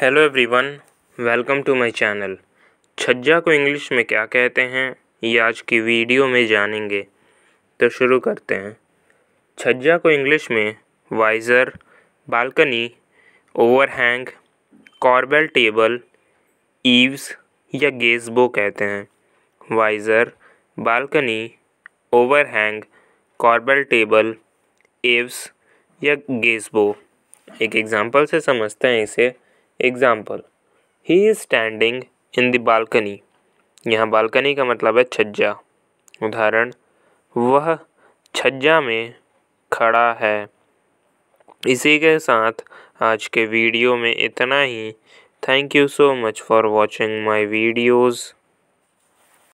hello everyone welcome to my channel छज्जा को English में क्या कहते हैं ये आज की वीडियो में जानेंगे तो शुरू करते हैं छज्जा को इंग्लिश में visor balcony overhang corbel table eaves या गेजबो कहते हैं visor balcony overhang corbel table eaves या गेजबो एक एग्ज़ाम्पल से समझते हैं इसे एग्ज़ाम्पल ही is standing in the balcony यहाँ बालकनी का मतलब है छज्जा उदाहरण वह छज्जा में खड़ा है इसी के साथ आज के वीडियो में इतना ही thank you so much for watching my videos